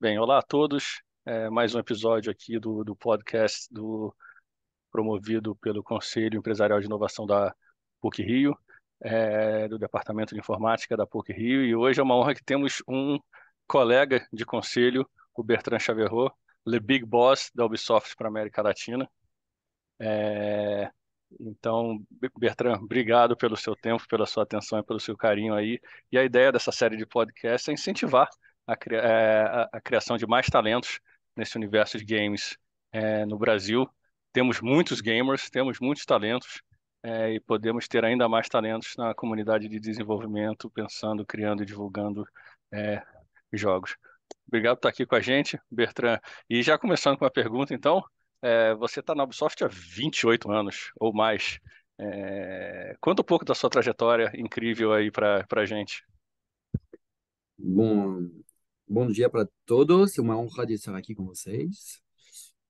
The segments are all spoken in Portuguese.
Bem, olá a todos. É mais um episódio aqui do, do podcast do promovido pelo Conselho Empresarial de Inovação da PUC Rio, é, do Departamento de Informática da PUC Rio. E hoje é uma honra que temos um colega de conselho, o Bertrand Chaverrot, Le Big Boss da Ubisoft para a América Latina. É, então, Bertrand, obrigado pelo seu tempo, pela sua atenção e pelo seu carinho aí. E a ideia dessa série de podcasts é incentivar é, a, a criação de mais talentos nesse universo de games é, no Brasil. Temos muitos gamers, temos muitos talentos é, e podemos ter ainda mais talentos na comunidade de desenvolvimento, pensando, criando e divulgando é, jogos. Obrigado por estar aqui com a gente, Bertrand. E já começando com uma pergunta, então, é, você está na Ubisoft há 28 anos ou mais. É, conta um pouco da sua trajetória incrível aí para a gente. Bom, bom dia para todos, é uma honra de estar aqui com vocês.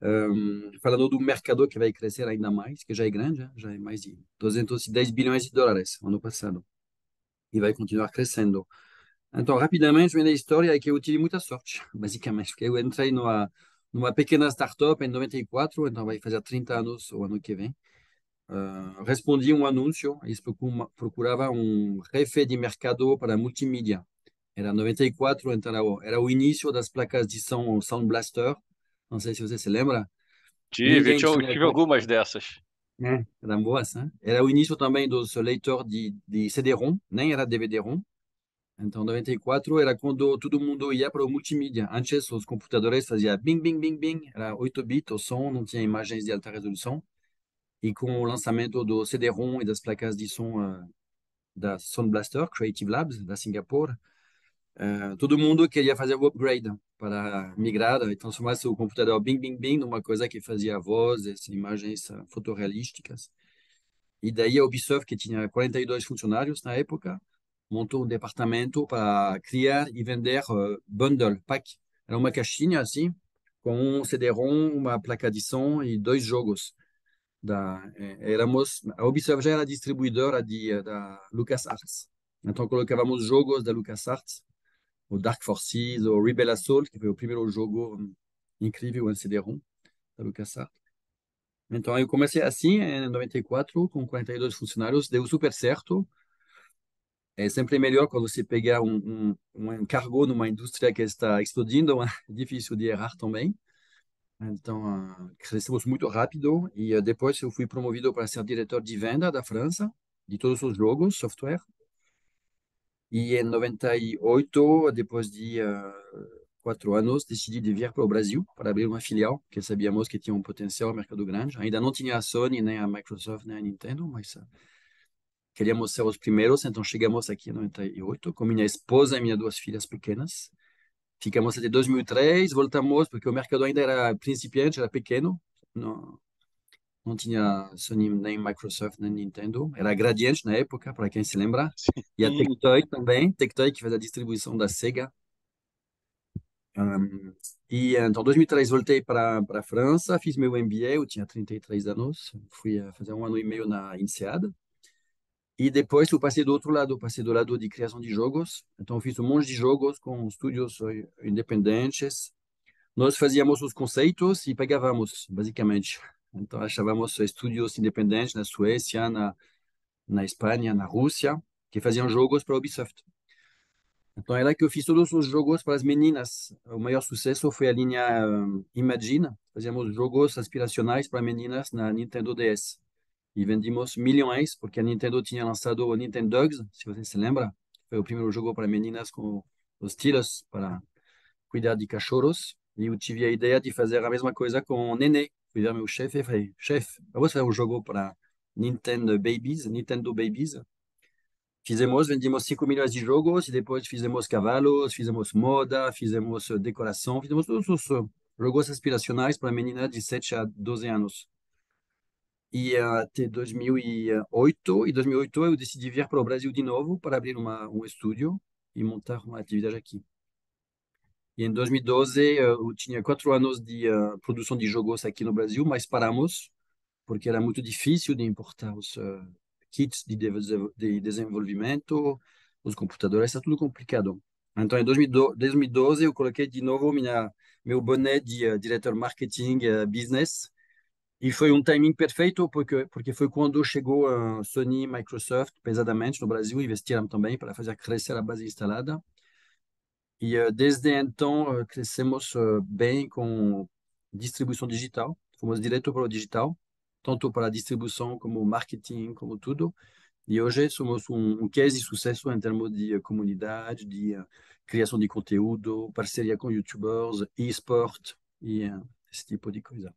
Um, falando do mercado que vai crescer ainda mais, que já é grande, né? já é mais de 210 bilhões de dólares ano passado, e vai continuar crescendo. Então, rapidamente, minha história é que eu tive muita sorte, basicamente, porque eu entrei numa, numa pequena startup em 94, então vai fazer 30 anos o ano que vem. Uh, respondi um anúncio, eles procurava um refe de mercado para multimídia. Era 94, então era o, era o início das placas de som Sound Blaster. Não sei se você se lembra. Tive, eu tive, tive algumas dessas. É, eram boas, né? Era o início também dos leitores de, de CD-ROM, nem era DVD-ROM. Então, 94 era quando todo mundo ia para o multimídia. Antes, os computadores faziam bing, bing, bing, bing. Era 8 bits o som, não tinha imagens de alta resolução. E com o lançamento do CD-ROM e das placas de som uh, da Sound Blaster, Creative Labs, da Singapura, uh, todo mundo queria fazer o upgrade para migrar e transformar seu computador bing, bing, bing numa coisa que fazia vozes, imagens uh, fotorrealísticas. E daí a Ubisoft, que tinha 42 funcionários na época, montou um departamento para criar e vender uh, bundle, pack. Era uma caixinha assim, com um CD-ROM, uma placa de som e dois jogos. Da, éramos, a Ubisoft já era distribuidora de, euh, da LucasArts. Então colocávamos jogos da LucasArts, o Dark Forces, o Rebel Assault, que foi o primeiro jogo incrível euh, em CD-ROM da LucasArts. Então eu comecei assim, em 94, com 42 funcionários, deu super certo é sempre melhor quando se pegar um, um, um encargo numa indústria que está explodindo, é difícil de errar também. Então, ah, crescemos muito rápido e ah, depois eu fui promovido para ser diretor de venda da França, de todos os jogos, software. E em 98, depois de uh, quatro anos, decidi de vir para o Brasil para abrir uma filial, que sabíamos que tinha um potencial no mercado grande. Ainda não tinha a Sony, nem a Microsoft, nem a Nintendo, mas uh, queríamos ser os primeiros, então chegamos aqui em 98 com minha esposa e minhas duas filhas pequenas. Ficamos até 2003, voltamos porque o mercado ainda era principiante, era pequeno, não, não tinha Sony, nem Microsoft, nem Nintendo. Era Gradiente na época, para quem se lembra. Sim. E a Tectoy também, Tectoy que fez a distribuição da Sega. Um, e então, em 2003, voltei para a França, fiz meu MBA, eu tinha 33 anos, fui fazer um ano e meio na INSEAD, e depois eu passei do outro lado, passei do lado de criação de jogos. Então eu fiz um monte de jogos com estúdios eh, independentes. Nós fazíamos os conceitos e pegávamos, basicamente. Então achávamos estúdios independentes na Suécia, na, na Espanha, na Rússia, que faziam jogos para a Ubisoft. Então é lá que eu fiz todos os jogos para as meninas. O maior sucesso foi a linha hum, Imagine. Fazíamos jogos aspiracionais para meninas na Nintendo DS e vendimos milhões, porque a Nintendo tinha lançado o Nintendo Dogs, se você se lembra. Foi o primeiro jogo para meninas com os tiros, para cuidar de cachorros. E eu tive a ideia de fazer a mesma coisa com o Nenê. Fui ver é meu chefe e falei, chefe, vamos fazer um jogo para Nintendo Babies, Nintendo Babies. Fizemos, vendimos 5 milhões de jogos e depois fizemos cavalos, fizemos moda, fizemos decoração, fizemos todos os jogos aspiracionais para meninas de 7 a 12 anos e até 2008 e 2008 eu decidi vir para o Brasil de novo para abrir uma, um estúdio e montar uma atividade aqui. E em 2012 eu tinha quatro anos de uh, produção de jogos aqui no Brasil, mas paramos porque era muito difícil de importar os uh, kits de, de, de, desenvolvimento, os computadores, está tudo complicado. Então, em 2012, eu coloquei de novo minha, meu boné de uh, diretor marketing business e foi um timing perfeito, porque, porque foi quando chegou a Sony e Microsoft pesadamente no Brasil, investiram também para fazer crescer a base instalada. E eh, desde então eh, crescemos eh, bem com distribuição digital, fomos direto para o digital, tanto para a distribuição como marketing, como tudo. E hoje somos um, um case de sucesso em termos de comunidade, de criação de conteúdo, parceria com youtubers, e-sport e esse tipo de coisa.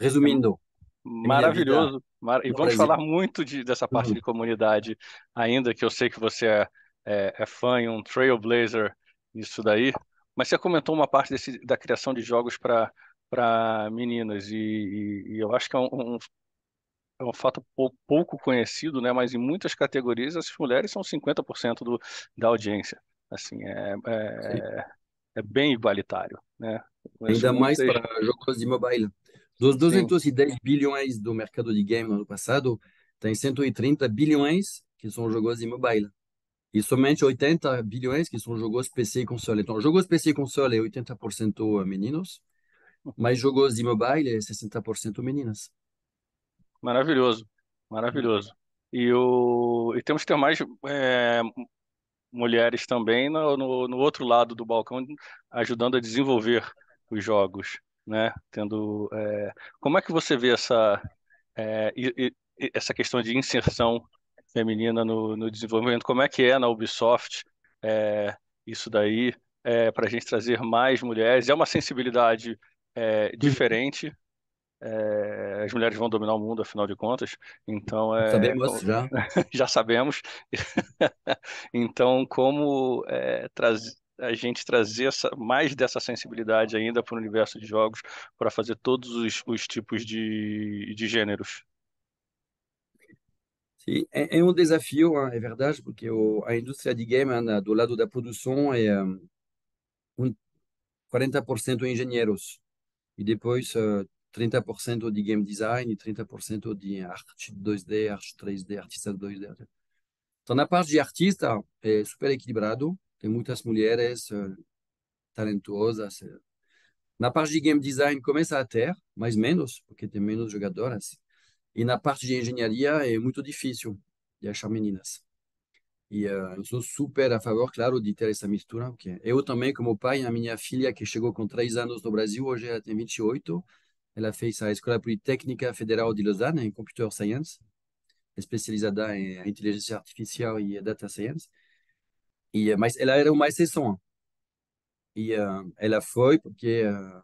Resumindo. Hum, maravilhoso. Mar... E vamos Brasil. falar muito de, dessa uhum. parte uhum. de comunidade ainda, que eu sei que você é, é, é fã e um trailblazer nisso daí. Mas você comentou uma parte desse, da criação de jogos para meninas, e, e, e, eu acho que é um, um é um fato pouco conhecido, né? Mas em muitas categorias as mulheres são 50% do, da audiência. Assim, é, é, é bem igualitário, né? Ainda mais para jogos de mobile. Dos 210 Sim. bilhões do mercado de game no ano passado, tem 130 bilhões que são jogos de mobile. E somente 80 bilhões que são jogos PC e console. Então, jogos PC e console é 80% meninos, mas jogos de mobile é 60% meninas. Maravilhoso, maravilhoso. E, o... e temos que ter mais é... mulheres também no, no, no outro lado do balcão, ajudando a desenvolver os jogos né? Tendo, é... como é que você vê essa é, e, e, essa questão de inserção feminina no, no, desenvolvimento? Como é que é na Ubisoft é, isso daí é, para a gente trazer mais mulheres? É uma sensibilidade é, diferente. É, as mulheres vão dominar o mundo, afinal de contas. Então é. Sabemos já. já sabemos. então, como trazer a gente trazer essa, mais dessa sensibilidade ainda para o universo de jogos, para fazer todos os, os tipos de, de gêneros. Sim, é, é um desafio, ah, é verdade, porque o, a indústria de game do lado da produção é um, 40% engenheiros e depois uh, ah, 30% de game design e 30% de arte 2D, arte 3D, artista 2D. Então, na parte de artista, é super equilibrado tem muitas mulheres eh, talentosas. Eh. Na parte de game design começa a ter, mais menos, porque tem menos jogadoras. E na parte de engenharia é muito difícil de achar meninas. E uh, eu sou super a favor, claro, de ter essa mistura. Porque eu também, como pai, a minha filha, que chegou com 3 anos no Brasil, hoje ela tem 28, ela fez a Escola Politécnica Federal de Lausanne em Computer Science, especializada em inteligência artificial e data science. E, eh, mas ela era uma exceção. E uh, ela foi porque uh,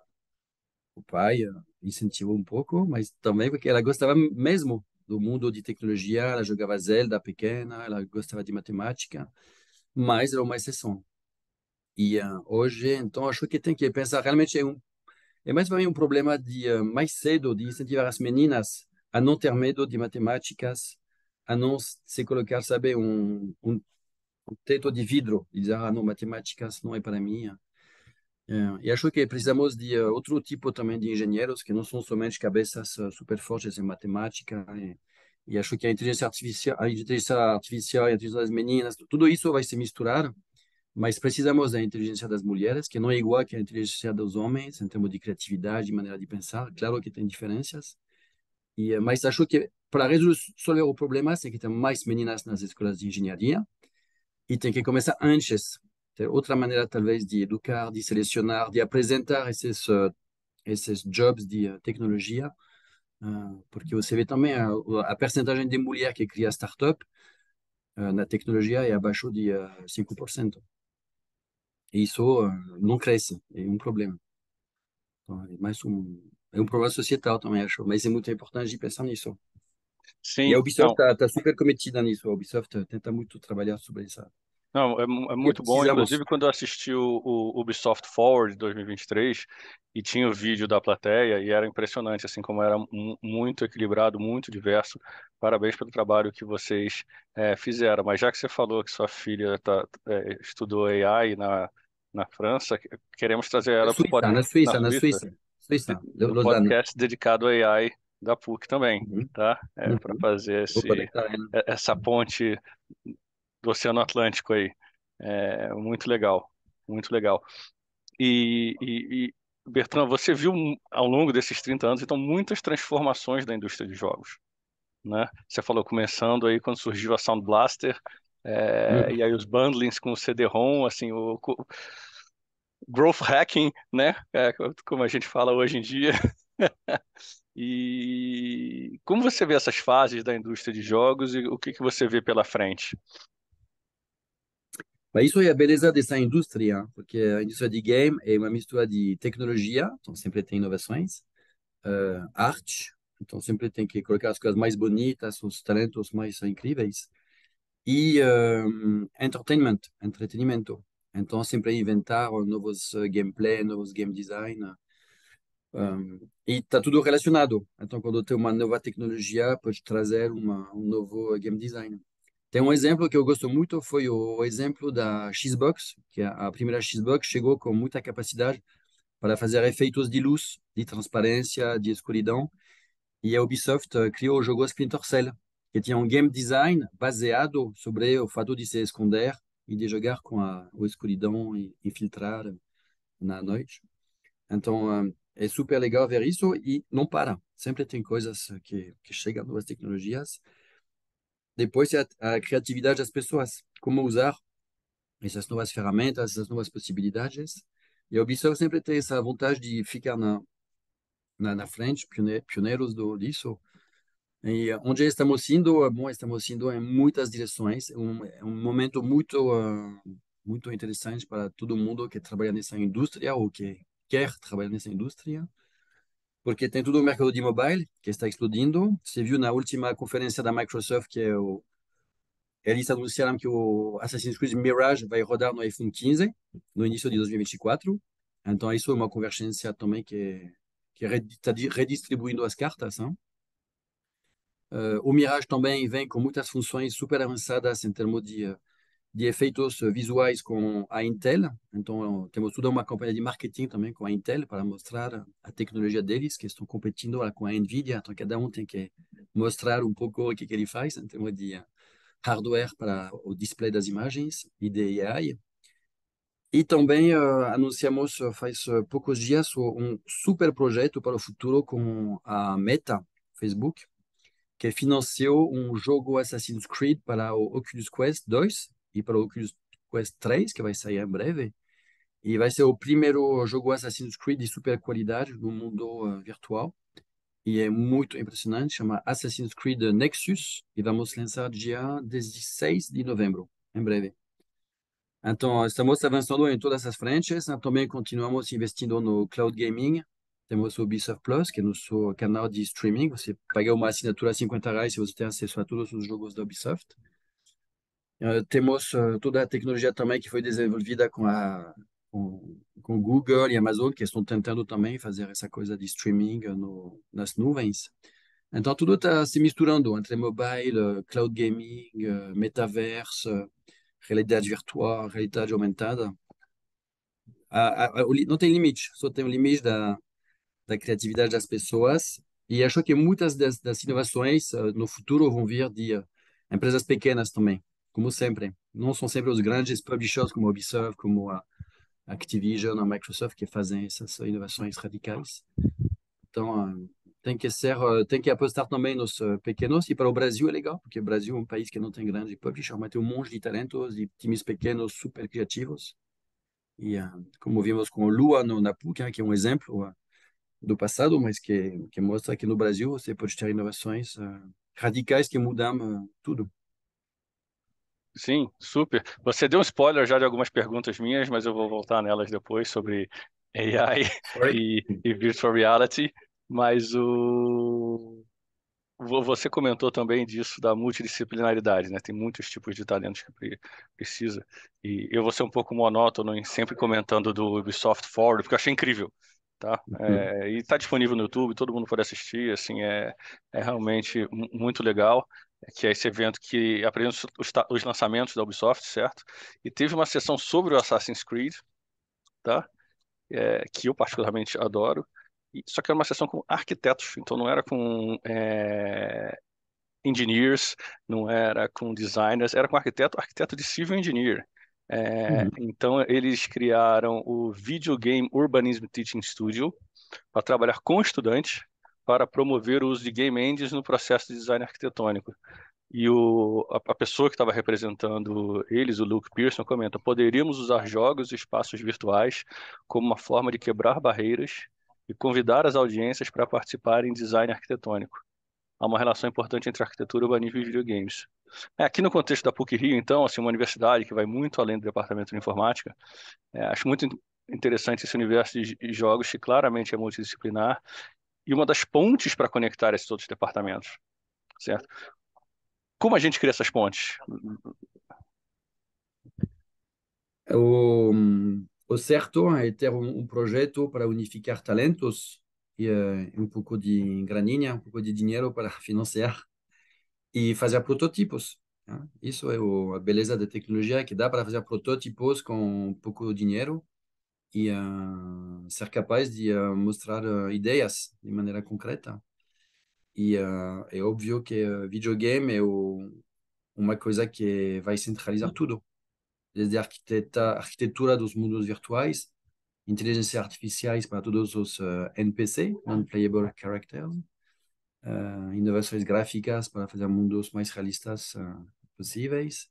o pai incentivou um pouco, mas também porque ela gostava mesmo do mundo de tecnologia, ela jogava Zelda pequena, ela gostava de matemática, mas era uma exceção. E uh, hoje, então, acho que tem que pensar realmente é um é mais para mim um problema de uh, mais cedo de incentivar as meninas a não ter medo de matemáticas, a não se colocar, sabe, um, um um teto de vidro e dizer, ah, não, matemáticas não é para mim. É, e acho que precisamos de eh, outro tipo também de engenheiros que não são somente cabeças eh, super fortes em matemática. E, e acho que a inteligência artificial, a inteligência artificial e a inteligência das meninas, tudo isso vai se misturar, mas precisamos da inteligência das mulheres, que não é igual que a inteligência dos homens em termos de criatividade, de maneira de pensar. Claro que tem diferenças. E eh, mas acho que para resolver o problema tem que ter mais meninas nas escolas de engenharia e tem que começar antes. Tem outra maneira, talvez, de educar, de selecionar, de apresentar esses, eh, esses jobs de eh, tecnologia, eh, porque você vê também a, a percentagem de mulheres que criam startup na tecnologia é abaixo de 5%. E isso não cresce, é um problema. Então, é mais um, é um problema societal também, acho, mas é muito importante de pensar nisso. Sim, e a Ubisoft está então. tá super cometida nisso. A Ubisoft tenta muito trabalhar sobre isso. Não, é, é, é muito bom. Inclusive, quando eu assisti o, o Ubisoft Forward 2023 e tinha o vídeo da plateia, e era impressionante, assim, como era muito equilibrado, muito diverso. Parabéns pelo trabalho que vocês é, fizeram. Mas já que você falou que sua filha tá, é, estudou AI na, na França, queremos trazer ela para o podcast. Na Suíça, na Suíça. Na Suíça. Suíça. Suíça. Um podcast dedicado a AI da PUC também, uhum. tá? É, uhum. Para fazer esse, né? é, essa ponte do Oceano Atlântico aí. É, muito legal, muito legal. E, e, e, Bertrand, você viu ao longo desses 30 anos, então, muitas transformações da indústria de jogos. Né? Você falou começando aí quando surgiu a Sound Blaster, é, uhum. e aí os bundlings com o CD-ROM, assim, o, o, growth hacking, né? É, como a gente fala hoje em dia. E como você vê essas fases da indústria de jogos e o que, que você vê pela frente? Isso é a beleza dessa indústria, porque a indústria de game é uma mistura de tecnologia, então sempre tem inovações, uh, arte, então sempre tem que colocar as coisas mais bonitas, os talentos mais incríveis, e ah, entertainment, entretenimento. Então sempre inventar novos ah, gameplay, novos game design, um, e está tudo relacionado. Então, quando tem uma nova tecnologia, pode trazer uma, um novo game design. Tem um exemplo que eu gosto muito, foi o exemplo da Xbox, que é a primeira Xbox chegou com muita capacidade para fazer efeitos de luz, de transparência, de escuridão. E a Ubisoft eh, criou o jogo Splinter Cell, que tinha um game design baseado sobre o fato de se esconder e de jogar com a, a escuridão e infiltrar na noite. Então, é super legal ver isso e não para. Sempre tem coisas que, que chegam, novas tecnologias. Depois é a, a criatividade das pessoas, como usar essas novas ferramentas, essas novas possibilidades. E a Ubisoft sempre tem essa vantagem de ficar na, na, na frente, pioneiros do, disso. E onde estamos indo? É bom, estamos indo em muitas direções. É um, é um momento muito, uh, muito interessante para todo mundo que trabalha nessa indústria ou que quer trabalhar nessa indústria, porque tem todo o mercado de mobile que está explodindo. Você viu na última conferência da Microsoft que é o, eles anunciaram que o Assassin's Creed Mirage vai rodar no iPhone 15 no início de 2024. Então, isso é uma convergência também que está redistribuindo as cartas. Hein? Uh, o Mirage também vem com muitas funções super avançadas em termos de uh, de efeitos visuais com a Intel. Então, temos toda uma campanha de marketing também com a Intel para mostrar a tecnologia deles, que estão competindo com a NVIDIA. Então, cada um tem que mostrar um pouco o que, que ele faz em termos de hardware para o display das imagens e de AI. E também uh, anunciamos faz poucos dias um super projeto para o futuro com a eh, Meta, Facebook, que financiou um jogo Assassin's Creed para o Oculus Quest 2, e para o Quest 3, que vai sair em breve. E vai ser o primeiro jogo Assassin's Creed de super qualidade no mundo eh, virtual. E é muito impressionante, chama Assassin's Creed Nexus, e vamos lançar dia 16 de novembro, em breve. Então, estamos avançando em todas as frentes, né, também continuamos investindo no cloud gaming, temos o Ubisoft Plus, que é nosso canal de streaming. Você paga uma assinatura a 50 reais e você tem acesso a todos os jogos da Ubisoft. Euh, temos euh, toda a tecnologia também que foi desenvolvida com a com, com Google e Amazon, que estão tentando também fazer essa coisa de streaming uh, no, nas nuvens. Então, tudo está se misturando entre mobile, uh, cloud gaming, uh, metaverso, realidade virtual, realidade aumentada. A, a, não tem limite, só tem o limite da, da criatividade das pessoas. E acho que muitas das, das inovações no futuro vão vir de empresas pequenas também como sempre. Não são sempre os grandes publishers como a Ubisoft, como a Activision, a Microsoft que fazem essas inovações radicais. Então, ah, tem que ser, ah, tem que apostar também nos ah, pequenos e para o Brasil é legal, porque o Brasil é um país que não tem grandes publishers, mas tem um monte de talentos, de times pequenos super criativos. E como vimos com o Lua no, Napu, né, que é um exemplo do passado, mas que, que mostra que no Brasil você pode ter inovações radicais que mudam tudo. Sim, super. Você deu um spoiler já de algumas perguntas minhas, mas eu vou voltar nelas depois sobre AI e, e, virtual reality. Mas o você comentou também disso da multidisciplinaridade, né? Tem muitos tipos de talentos que precisa. E eu vou ser um pouco monótono em sempre comentando do Ubisoft Forward, porque eu achei incrível tá? Uhum. É, e está disponível no YouTube, todo mundo pode assistir, assim, é, é realmente muito legal que é esse evento que apresenta os, os lançamentos da Ubisoft, certo? E teve uma sessão sobre o Assassin's Creed, tá? É, que eu particularmente adoro. E, só que era uma sessão com arquitetos, então não era com é, engineers, não era com designers, era com arquiteto, arquiteto de civil engineer. É, uhum. Então eles criaram o Video Game Urbanism Teaching Studio para trabalhar com estudantes para promover o uso de game engines no processo de design arquitetônico. E o, a, a pessoa que estava representando eles, o Luke Pearson, comenta: poderíamos usar jogos e espaços virtuais como uma forma de quebrar barreiras e convidar as audiências para participarem em design arquitetônico. Há uma relação importante entre arquitetura, urbanismo e videogames. É, aqui no contexto da PUC Rio, então, assim, uma universidade que vai muito além do departamento de informática, é, acho muito interessante esse universo de jogos que claramente é multidisciplinar e uma das pontes para conectar esses outros departamentos, certo? Como a gente cria essas pontes? O, o certo é ter um, um projeto para unificar talentos e uh, um pouco de graninha, um pouco de dinheiro para financiar e fazer prototipos. Né? Isso é o, a beleza da tecnologia que dá para fazer prototipos com pouco dinheiro e uh, ser capaz de uh, mostrar uh, ideias de maneira concreta. E é óbvio que videogame é o, uma coisa que vai centralizar tudo, desde a arquitetura dos mundos virtuais, inteligência artificiais para todos os NPC, non-playable characters, inovações gráficas para fazer mundos mais realistas possíveis.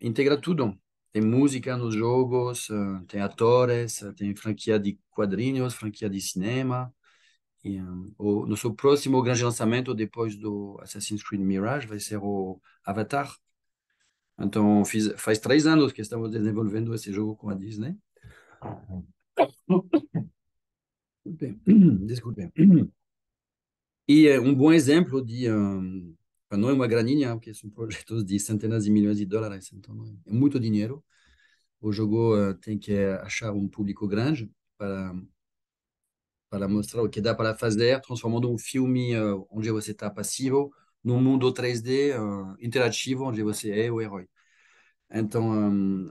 integra tudo, tem música nos jogos, eh, tem atores, eh, tem franquia de quadrinhos, franquia de cinema. E, um, eh, o nosso próximo grande lançamento depois do Assassin's Creed Mirage vai ser o Avatar. Então, fiz, faz três anos que estamos desenvolvendo esse jogo com a Disney. Desculpem. Desculpem. E um bom exemplo de um, não é uma graninha, porque são projetos de centenas de milhões de dólares, então é muito dinheiro. O jogo uh, eh, tem que achar um público grande para para mostrar o que dá para fazer, transformando um filme uh, eh, onde você está passivo num mundo 3D uh, eh, interativo onde você é o herói. Então um,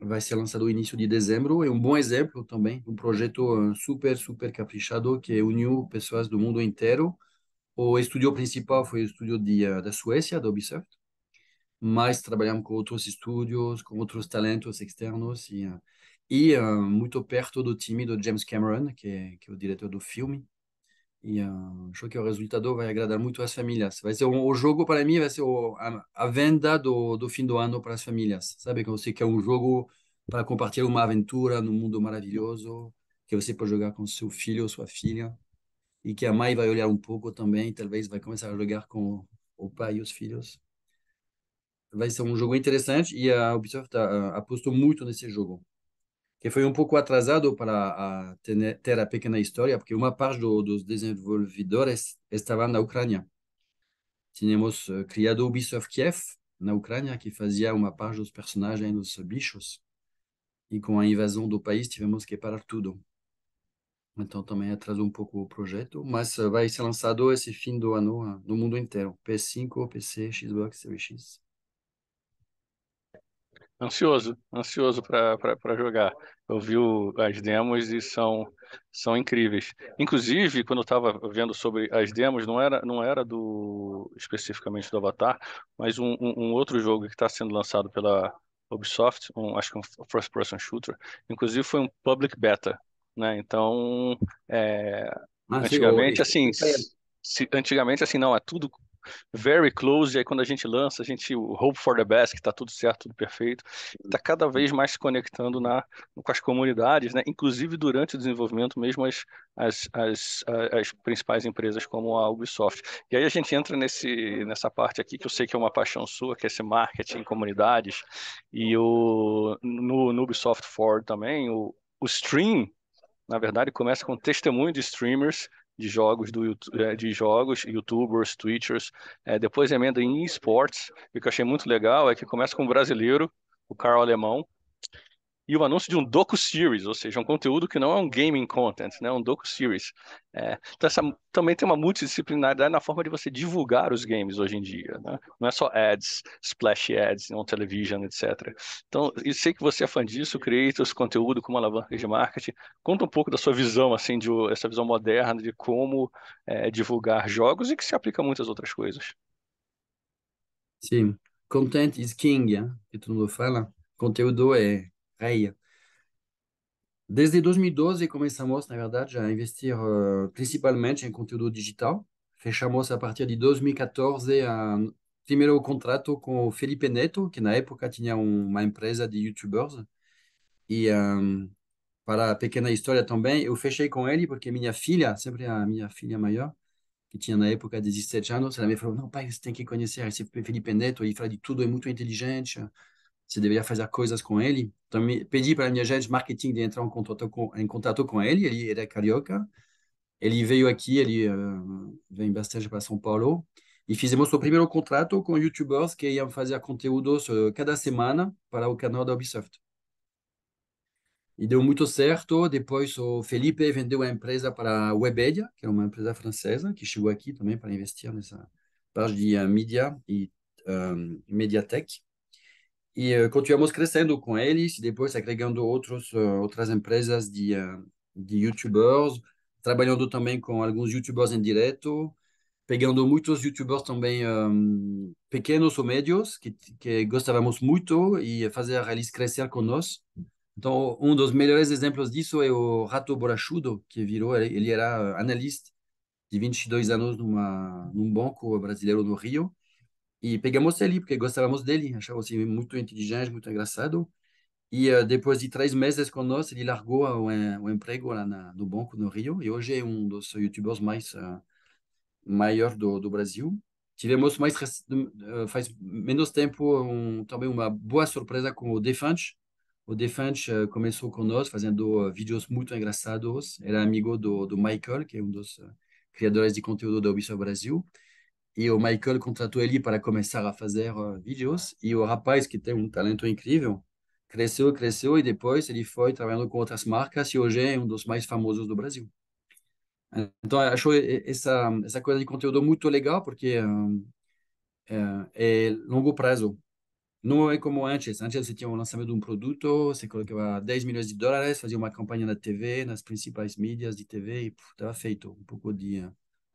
vai ser lançado no início de dezembro é um bom exemplo também, um projeto super super caprichado que uniu pessoas do mundo inteiro o estúdio principal foi o estúdio de, eh, da Suécia, da Ubisoft, mas trabalhamos com outros estúdios, com outros talentos externos e, eh, e uh, muito perto do time do James Cameron, que é, que é o diretor do filme. E uh, acho que o resultado vai agradar muito às famílias. Vai ser o jogo, para mim, vai ser o, a, a, venda do, do fim do ano para as famílias. Sabe, que você quer é um jogo para compartilhar uma aventura no mundo maravilhoso, que você pode jogar com seu filho ou sua filha e que a mãe vai olhar um pouco também, talvez vai começar a jogar com o pai e os filhos. Vai ser um jogo interessante e a Ubisoft apostou muito nesse jogo, que foi um pouco atrasado para a ter, ter a pequena história, porque uma parte do, dos desenvolvedores estava na Ucrânia. Tínhamos eh, criado Ubisoft Kiev na Ucrânia, que fazia uma parte dos personagens dos bichos. E com a invasão do país, tivemos que parar tudo. Então também atrasou um pouco o projeto, mas eh, vai ser lançado esse fim do ano ah, no mundo inteiro. PS5, PC, Xbox Series X. Ansioso, ansioso para jogar. Eu vi o, as demos e são, são incríveis. Inclusive, quando eu estava vendo sobre as demos, não era, não era do especificamente do Avatar, mas um, um, um outro jogo que está sendo lançado pela Ubisoft, um, acho que é um first-person shooter. Inclusive, foi um public beta né? Então, eh, assim, é, antigamente, assim, se, antigamente, assim, não, é tudo very close, e aí quando a gente lança, a gente hope for the best, que está tudo certo, tudo perfeito, está cada vez mais se conectando na, com as comunidades, né? inclusive durante o desenvolvimento, mesmo as, as, as, as, principais empresas como a Ubisoft. E aí a gente entra nesse, nessa parte aqui, que eu sei que é uma paixão sua, que é esse marketing, comunidades, e o, no, no Ubisoft Forward também, o, o stream, na verdade, começa com testemunho de streamers de jogos do eh, de jogos, youtubers, twitchers, é, depois emenda em esportes, e o que eu achei muito legal é que começa com um brasileiro, o Carl Alemão, e o anúncio de um docu-series, ou seja, um conteúdo que não é um gaming content, né, um docu-series. É, então, essa, também tem uma multidisciplinaridade na forma de você divulgar os games hoje em dia, né? Não é só ads, splash ads, on television, etc. Então, eu sei que você é fã disso, creator, esse conteúdo como alavanca de marketing. Conta um pouco da sua visão, assim, de essa visão moderna de como é, divulgar jogos e que se aplica a muitas outras coisas. Sim, content is king, né, que todo mundo fala. Conteúdo é Reia. Desde 2012 começamos, na verdade, a investir uh, principalmente em conteúdo digital. Fechamos a partir de 2014 um primeiro contrato com o Felipe Neto, que na época tinha uma empresa de YouTubers. E um, eh, para a pequena história também, eu fechei com ele porque minha filha, sempre a minha filha maior, que tinha na época 17 anos, ela me falou: Não, pai, você tem que conhecer esse Felipe Neto, ele fala de tudo, é muito inteligente se deveria fazer coisas com ele. Então, me, pedi para a minha gente de marketing de entrar em contato, com, em contato com ele. Ele era é carioca. Ele veio aqui, ele uh, eh, veio bastante para São Paulo. E fizemos o primeiro contrato com youtubers que iam fazer conteúdos eh, cada semana para o canal da Ubisoft. E deu muito certo. Depois o Felipe vendeu a empresa para a Webedia, que é uma empresa francesa, que chegou aqui também para investir nessa parte de uh, mídia e um, mediatech. E uh, continuamos crescendo com eles, depois agregando outros, uh, outras empresas de, uh, de youtubers, trabalhando também com alguns youtubers em direto, pegando muitos youtubers também um, pequenos ou médios, que, que gostávamos muito e fazer eles crescer conosco. Então, um dos melhores exemplos disso é o Rato Borachudo, que virou, ele, era analista de 22 anos numa, num banco brasileiro no Rio, e pegamos ele, porque gostávamos dele, achávamos assim, ele muito inteligente, muito engraçado. E uh, depois de três meses conosco, ele largou o, eh, o emprego lá na, no banco no Rio, e hoje é um dos youtubers mais uh, maior do, do Brasil. Tivemos mais hum, faz menos tempo um, também uma boa surpresa com o Defunch O Defunch uh, começou conosco nós fazendo vídeos muito engraçados. Era amigo do, do Michael, que é um dos criadores de conteúdo da Ubisoft Brasil e o Michael contratou ele para começar a fazer uh, vídeos. E o rapaz, que tem um talento incrível, cresceu, cresceu e depois ele foi trabalhando com outras marcas e hoje é um dos mais famosos do Brasil. Então, acho eh, essa, essa coisa de conteúdo muito legal porque é, é longo prazo. Não é como antes. Antes você tinha o lançamento de um produto, você colocava 10 milhões de dólares, fazia uma campanha na TV, nas principais mídias de TV e estava feito. Um pouco de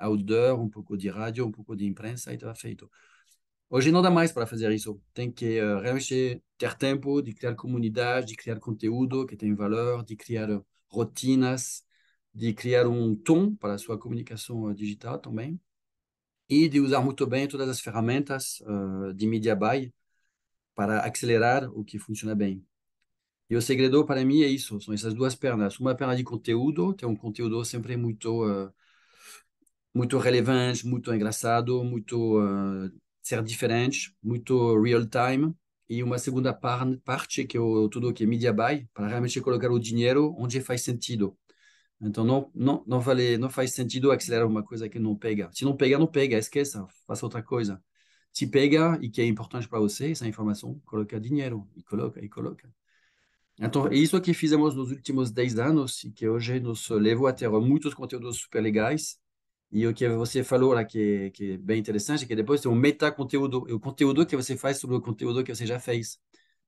outdoor, um pouco de rádio, um pouco de imprensa e estava tá feito. Hoje não dá mais para fazer isso. Tem que uh, realmente ter tempo de criar comunidade, de criar conteúdo que tem valor, de criar rotinas, de criar um tom para a sua comunicação eh, digital também e de usar muito bem todas as ferramentas uh, de media buy para acelerar o que funciona bem. E o segredo para mim é isso, são essas duas pernas. Uma perna de conteúdo, ter é um conteúdo sempre muito uh, muito relevante, muito engraçado, muito uh, ser diferente, muito real time. E uma segunda par parte que o, tudo que é media buy, para realmente colocar o dinheiro onde faz sentido. Então não não não vale, não faz sentido acelerar uma coisa que não pega. Se não pega não pega, esqueça, faça outra coisa. Se pega e que é importante para você, essa informação, coloca dinheiro e coloca e coloca. Então, é isso que fizemos nos últimos 10 anos e que hoje nos levou a ter muitos conteúdos super legais e o que você falou lá, né, que, que é bem interessante, que depois tem o meta-conteúdo, o conteúdo que você faz sobre o conteúdo que você já fez.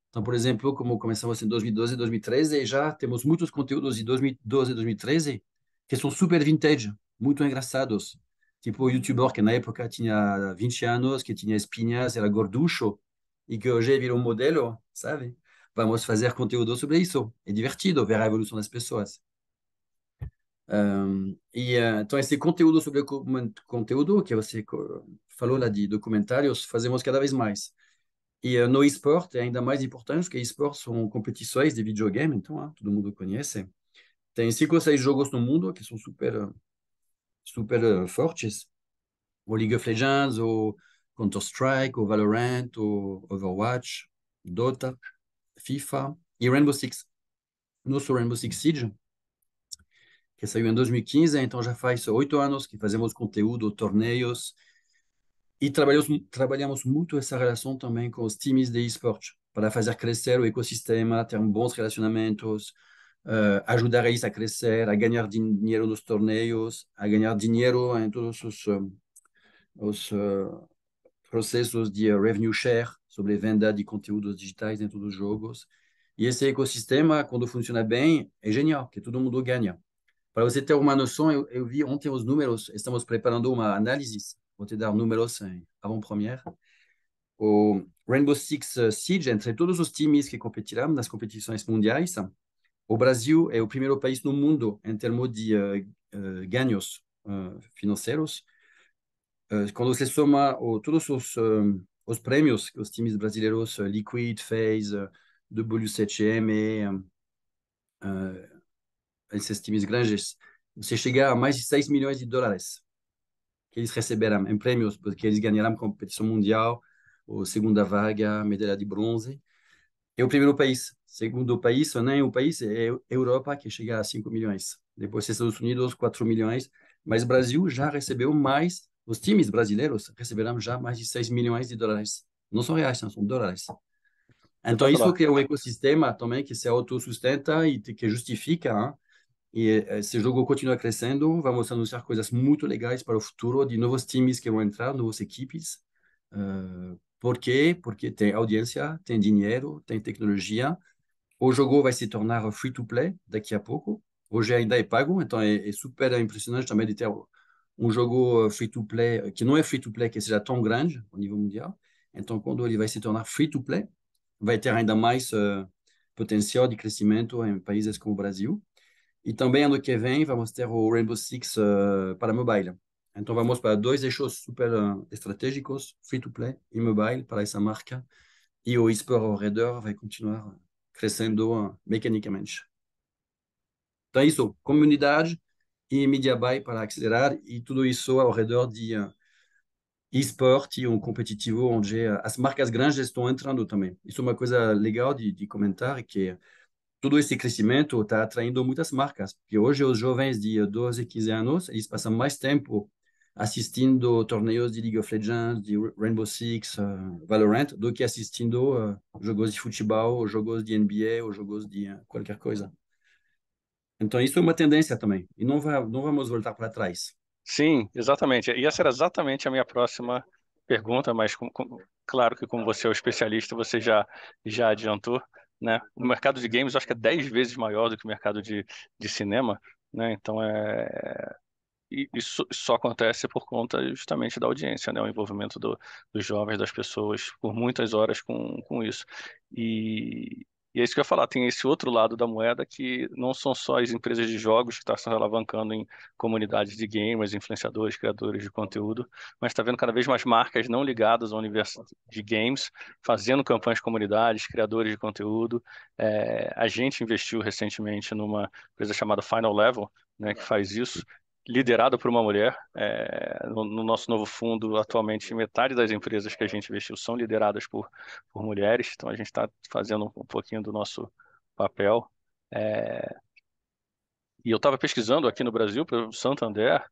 Então, por exemplo, como começamos em 2012 e 2013, já temos muitos conteúdos de 2012 e 2013 que são super vintage, muito engraçados. Tipo o youtuber que na época tinha 20 anos, que tinha espinhas, era gorducho, e que hoje virou um modelo, sabe? Vamos fazer conteúdo sobre isso. É divertido ver a evolução das pessoas. Um, e uh, então esse conteúdo sobre conteúdo que você falou lá de documentários fazemos cada vez mais. E uh, no esporte é ainda mais importante porque esportes são competições de videogame, então uh, todo mundo conhece. Tem cinco ou seis jogos no mundo que são super super eh, fortes. O League of Legends, o Counter Strike, o Valorant, o Overwatch, Dota, FIFA e Rainbow Six. Nosso Rainbow Six Siege que saiu em 2015, então já faz oito anos que fazemos conteúdo, torneios, e trabalhamos, trabalhamos muito essa relação também com os times de esporte, para fazer crescer o ecossistema, ter bons relacionamentos, uh, ajudar eles a crescer, a ganhar dinheiro nos torneios, a ganhar dinheiro em todos os, eh, os uh, processos de revenue share, sobre venda de conteúdos digitais dentro dos jogos. E esse ecossistema, quando funciona bem, é genial, que todo mundo ganha. Para você ter uma noção, eu, eu, vi ontem os números, estamos preparando uma análise, vou te dar números em avant-première. O Rainbow Six eh, Siege, entre todos os times que competiram nas competições mundiais, o Brasil é o primeiro país no mundo em termos de uh, uh, ganhos uh, financeiros. quando você soma todos os, os prêmios que os times brasileiros, Liquid, Phase, W7M, esses times grandes, você chegar a mais de 6 milhões de dólares que eles receberam, em prêmios, porque eles ganharão competição mundial, ou segunda vaga, medalha de bronze. É o primeiro país. Segundo país, nem né? o país é Europa, que chega a 5 milhões. Depois, Estados Unidos, 4 milhões. Mas Brasil já recebeu mais, os times brasileiros receberam já mais de 6 milhões de dólares. Não são reais, são dólares. Então, isso que é um ecossistema também que se autossustenta e que justifica hein? Ah, e eh, esse jogo continua crescendo, vamos anunciar coisas muito legais para o futuro, de novos times que vão entrar, novas equipes. Uh, por quê? Porque tem audiência, tem dinheiro, tem tecnologia. O jogo vai se tornar free-to-play daqui a pouco. Hoje ainda é pago, então é, é super impressionante também de ter um jogo free-to-play, que não é free-to-play, que seja tão grande ao nível mundial. Então, quando ele vai se tornar free-to-play, vai ter ainda mais uh, potencial de crescimento em países como o Brasil. E também ano que vem vamos ter o Rainbow Six uh, para mobile. Então vamos para dois eixos super uh, estratégicos, free to play e mobile para essa marca. E o eSport ao redor vai continuar crescendo uh, mecanicamente. Então é isso, comunidade e media buy para acelerar e tudo isso ao redor de uh, eSport e um competitivo onde as marcas grandes estão entrando também. Isso é uma coisa legal de, de comentar que todo esse crescimento está atraindo muitas marcas, porque hoje os jovens de 12, 15 anos, eles passam mais tempo assistindo torneios de League of Legends, de Rainbow Six, uh, Valorant, do que assistindo uh, jogos de futebol, jogos de NBA, ou jogos de uh, qualquer coisa. Então isso é uma tendência também, e não, vai, não vamos voltar para trás. Sim, exatamente. E essa era exatamente a minha próxima pergunta, mas com, com, claro que como você é o especialista, você já, já adiantou. Né? O mercado de games acho que é 10 vezes maior do que o mercado de, de cinema, né? Então é isso só acontece por conta justamente da audiência, né? O envolvimento do, dos jovens, das pessoas por muitas horas com, com isso. E, e é isso que eu ia falar, tem esse outro lado da moeda que não são só as empresas de jogos que estão tá se alavancando em comunidades de gamers, influenciadores, criadores de conteúdo, mas está vendo cada vez mais marcas não ligadas ao universo de games, fazendo campanhas de comunidades, criadores de conteúdo. É, a gente investiu recentemente numa empresa chamada Final Level, né, que faz isso, liderado por uma mulher. É, no, no, nosso novo fundo, atualmente, metade das empresas que a gente investiu são lideradas por, por mulheres, então a gente está fazendo um, um pouquinho do nosso papel. É, e eu estava pesquisando aqui no Brasil, para o Santander,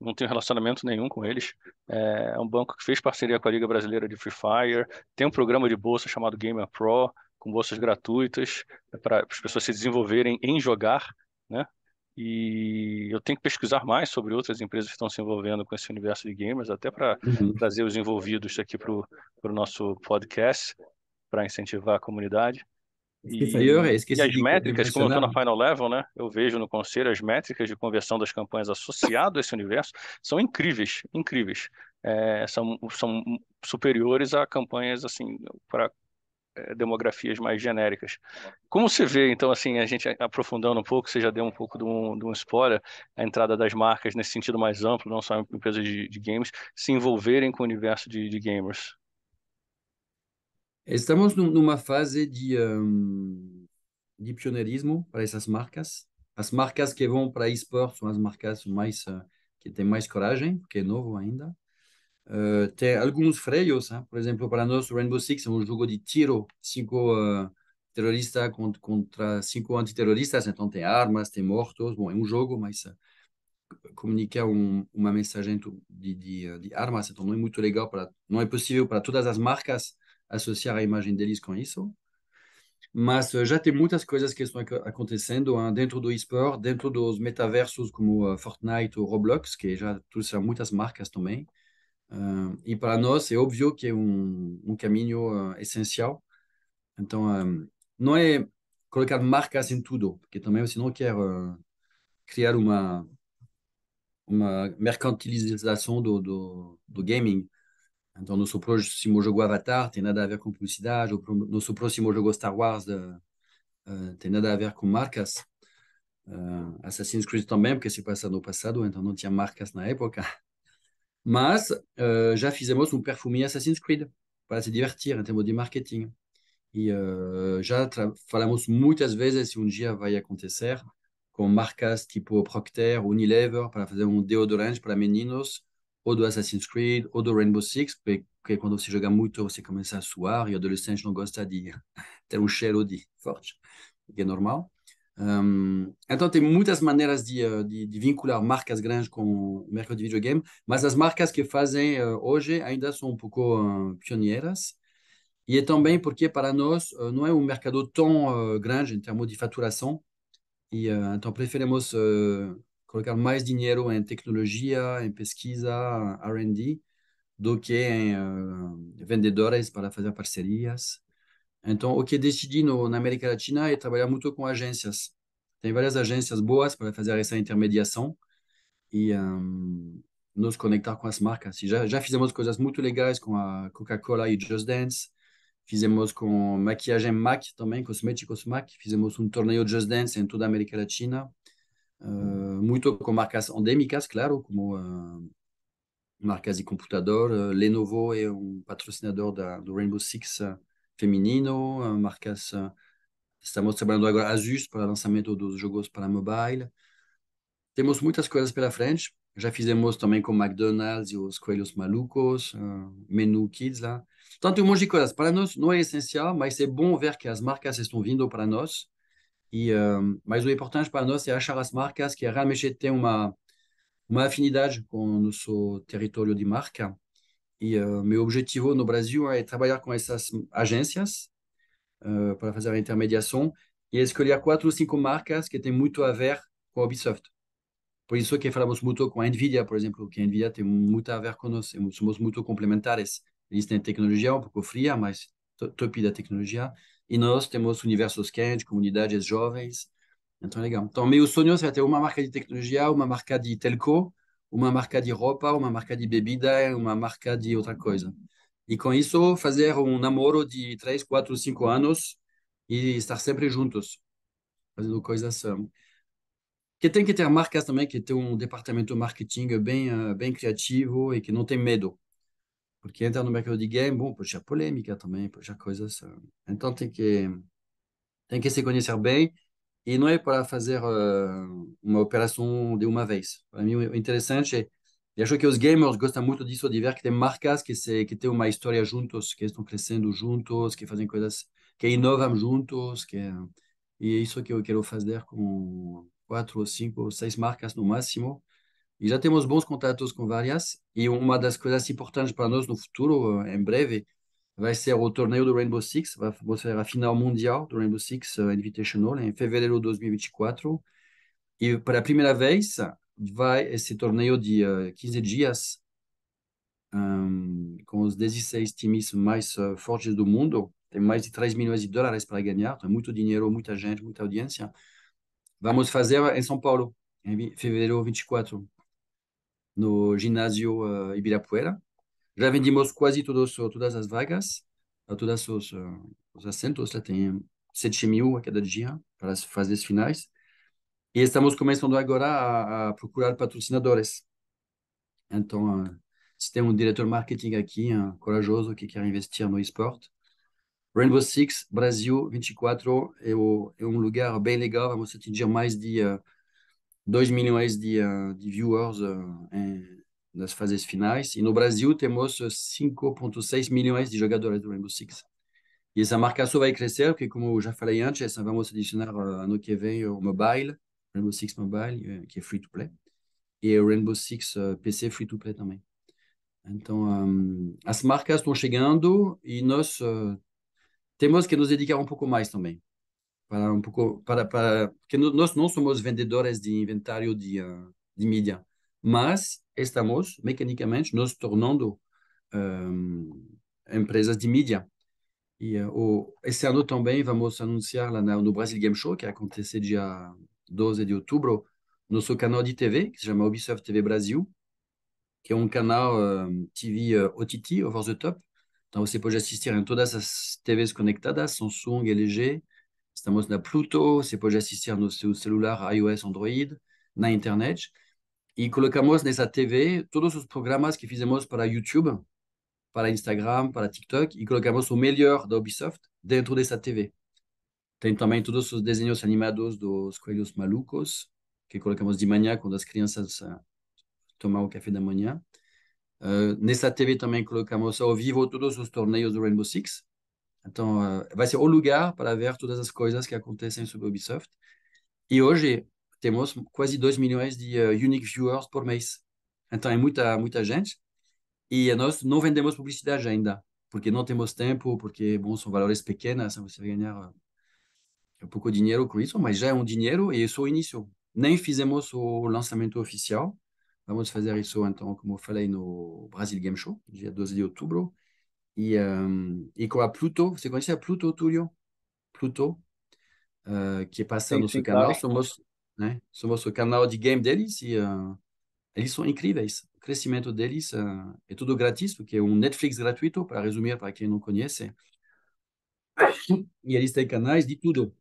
não tenho relacionamento nenhum com eles. É, é um banco que fez parceria com a Liga Brasileira de Free Fire, tem um programa de bolsa chamado Gamer Pro, com bolsas gratuitas é para as pessoas se desenvolverem em jogar, né? E eu tenho que pesquisar mais sobre outras empresas que estão se envolvendo com esse universo de gamers, até para uhum. trazer os envolvidos aqui para o nosso podcast, para incentivar a comunidade. e, eu, e as métricas, como eu estou na Final Level, né? Eu vejo no conselho as métricas de conversão das campanhas associadas a esse universo são incríveis, incríveis. É, são, são superiores a campanhas assim para é, demografias mais genéricas. Como se vê, então, assim, a gente aprofundando um pouco, você já deu um pouco de um, de um spoiler, a entrada das marcas nesse sentido mais amplo, não só empresas de, de games, se envolverem com o universo de, de gamers? Estamos numa fase de, um, de pioneirismo para essas marcas. As marcas que vão para esportes são as marcas mais uh, que têm mais coragem, porque é novo ainda uh, eh, ter alguns freios, hein? Né? por exemplo, para nós o Rainbow Six é um jogo de tiro, cinco uh, eh, terroristas contra, contra, cinco antiterroristas, então tem armas, tem mortos, bom, é um jogo, mas uh, eh, comunicar um, uma mensagem de, de, de, armas, então não é muito legal, para, não é possível para todas as marcas associar a imagem deles com isso mas já tem muitas coisas que estão acontecendo hein, ah, dentro do esporte, dentro dos metaversos como uh, Fortnite ou Roblox, que já trouxeram muitas marcas também. Uh, e para nós é óbvio que é um, um caminho uh, essencial. Então, eh, não é colocar marcas em tudo, porque também você não quer uh, criar uma, uma mercantilização do, do, do gaming. Então, nosso próximo jogo Avatar tem nada a ver com publicidade, o nosso próximo jogo Star Wars tem nada a ver com marcas. Assassin's Creed também, porque se passa no passado, então não tinha marcas na época. Mas euh, já fizemos um perfume Assassin's Creed pour se divertir en termes de marketing. E uh, já falamos muitas vezes se um dia vai acontecer des marcas tipo Procter, Unilever, para fazer um pour para meninos, ou do Assassin's Creed, ou de Rainbow Six, porque quando você joga muito, você começa a suar e o adolescente não gosta de ter um cheiro de forte, qui é normal. Um, então, tem muitas maneiras de, eh, de, de, vincular marcas grandes com o mercado de videogame, mas as marcas que fazem eh, hoje ainda são um pouco uh, pioneiras. E é também porque, para nós, uh, não é um mercado tão uh, grande em termos de faturação. E, então, preferimos colocar mais dinheiro em tecnologia, em pesquisa, R&D, do que em vendedores para fazer parcerias. Então, o que decidi no, na América Latina é trabalhar muito com agências. Tem várias agências boas para fazer essa intermediação e um, nos conectar com as marcas. E já, já fizemos coisas muito legais com a Coca-Cola e Just Dance. Fizemos com maquiagem MAC também, cosméticos MAC. Fizemos um torneio Just Dance em toda a América Latina. Uh, muito com marcas endêmicas, claro, como uh, marcas de computador. Uh, Lenovo é um patrocinador da, do Rainbow Six feminino, é marcas. Estamos trabalhando agora Asus para o lançamento dos jogos para mobile. Temos muitas coisas pela frente. Já fizemos também com McDonald's e os Coelhos Malucos, uh, Menu Kids lá. Tanto um monte de coisas. Para nós não é essencial, mas é bom ver que as marcas estão vindo para nós. E, uh, mas o importante para nós é achar as marcas que realmente têm uma, uma afinidade com o nosso território de marca e uh, meu objetivo no Brasil é trabalhar com essas agências uh, para fazer a intermediação e escolher quatro ou cinco marcas que têm muito a ver com a Ubisoft. Por isso que falamos muito com a NVIDIA, por exemplo, que a NVIDIA tem muito a ver conosco, somos muito complementares. Eles têm tecnologia um pouco fria, mas top da tecnologia. E nós temos universos quentes, comunidades jovens. Então, legal. Então, meu sonho é ter uma marca de tecnologia, uma marca de telco, uma marca de roupa, uma marca de bebida, uma marca de outra coisa. E com isso, fazer um namoro de 3, 4, 5 anos e estar sempre juntos, fazendo coisas que tem que ter marcas também que tem um departamento marketing bem ah, bem criativo e que não tem medo porque entra no mercado de game bom puxa polêmica também puxa coisas então tem que tem que se conhecer bem e não é para fazer uh, uma operação de uma vez. Para mim, o interessante é, e acho que os gamers gostam muito disso, de ver que tem marcas que, se, que têm uma história juntos, que estão crescendo juntos, que fazem coisas, que inovam juntos, que, e é isso que eu quero fazer com quatro, cinco, seis marcas no máximo. E já temos bons contatos com várias, e uma das coisas importantes para nós no futuro, em breve, vai ser o torneio do Rainbow Six, vai, ser a final mundial do Rainbow Six uh, Invitational né, em fevereiro de 2024. E pela primeira vez, vai esse torneio de uh, eh, 15 dias um, com os 16 times mais uh, fortes do mundo. Tem mais de 3 milhões de dólares para ganhar, tem então é muito dinheiro, muita gente, muita audiência. Vamos fazer em São Paulo, em fevereiro 24, no ginásio uh, Ibirapuera. Já vendimos quase todos, todas as vagas, todos os, os assentos, já tem 7 mil a cada dia para as fases finais. E estamos começando agora a, a procurar patrocinadores. Então, eh, se tem um diretor marketing aqui, um eh, corajoso, que quer investir no esporte, Rainbow Six Brasil 24 é, o, é, um lugar bem legal. Vamos atingir mais de uh, eh, 2 milhões de, uh, de viewers uh, em nas fases finais. E no Brasil temos 5,6 milhões de jogadores do Rainbow Six. E essa marca só vai crescer, porque, como eu já falei antes, vamos adicionar ah, ano que vem o mobile, Rainbow Six Mobile, eh, que é free to play, e o Rainbow Six ah, PC free to play também. Então, um, as marcas estão chegando e nós uh, temos que nos dedicar um pouco mais também. Para um pouco, para, para, porque nós não somos vendedores de inventário de, uh, de mídia. mas estamos mecanicamente nos tornando um, empresas de mídia. E uh, o, esse ano também vamos anunciar lá no Brasil Game Show, que acontece dia 12 de outubro, nosso canal de TV, que s'appelle chama Ubisoft TV Brasil, que é um canal TV OTT, Over the Top. Então você pode assistir em todas as TVs conectadas, Samsung, LG, estamos na Pluto, você pode assistir no seu celular iOS, Android, na internet. E colocamos nessa TV todos os programas que fizemos para YouTube, para Instagram, para TikTok, e colocamos o melhor da Ubisoft dentro dessa TV. Tem também todos os desenhos animados dos Coelhos Malucos, que colocamos de manhã quando as crianças ah, tomam o café da manhã. Uh, eh, nessa TV também colocamos ao vivo todos os torneios do Rainbow Six. Então, uh, eh, vai ser o lugar para ver todas as coisas que acontecem sobre Ubisoft. E hoje, temos quase 2 milhões de uh, unique viewers por mês. Então é muita, muita gente. E nós não vendemos publicidade ainda, porque não temos tempo, porque bom, são valores pequenos, você vai ganhar eh, um pouco de dinheiro com isso, mas já é um dinheiro e isso é o início. Nem fizemos o lançamento oficial. Vamos fazer isso, então, como eu falei, no Brasil Game Show, dia 12 de outubro. E, um, eh, e com a Pluto, você conhece a Pluto, Túlio? Pluto, uh, que passa sim, no seu canal. Somos, né? Sobre o canal de game deles e uh, eles são incríveis. O crescimento deles uh, é tudo grátis, porque é um Netflix gratuito, para resumir, para quem não conhece. E eles têm canais de tudo.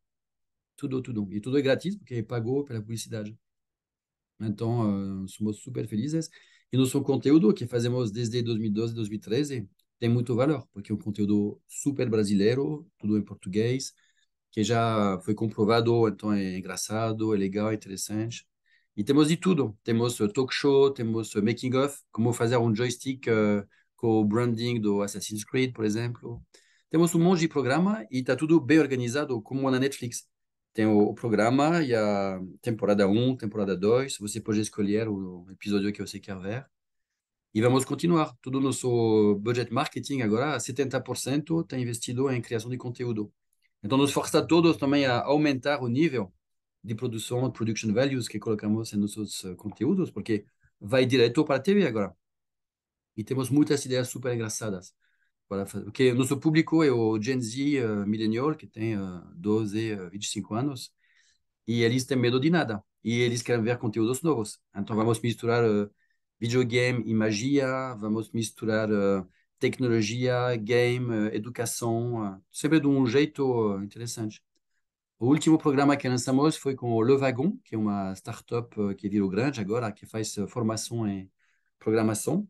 Tudo, tudo. E tudo é grátis, porque pagou pela publicidade. Então, uh, somos super felizes. E nosso conteúdo, que fazemos desde 2012, 2013, tem muito valor, porque é um conteúdo super brasileiro, tudo em português, que já foi comprovado, oh, então é engraçado, é legal, é interessante. E temos de tudo. Temos talk show, temos making of, como fazer um joystick uh, com o branding do Assassin's Creed, por exemplo. Temos um monte de programa e está tudo bem organizado, como é na Netflix. Tem o, o programa e a temporada 1, temporada 2. Você pode escolher o episódio que você quer ver. E vamos continuar. Todo o nosso budget marketing agora, 70% está investido em criação de conteúdo. Então, nos força todos também a aumentar o nível de produção, production values que colocamos em nossos eh, conteúdos, porque vai direto para a TV agora. E temos muitas ideias super engraçadas. Para fazer, porque nosso público é o Gen Z uh, millennial, que tem uh, 12, uh, 25 anos, e eles têm medo de nada. E eles querem ver conteúdos novos. Então, vamos misturar uh, videogame e magia, vamos misturar uh, tecnologia, game, educação, ah, sempre de um jeito ah, interessante. O último programa que lançamos foi com o Levagon, que é uma startup ah, que é Grande agora, que faz formação em programação.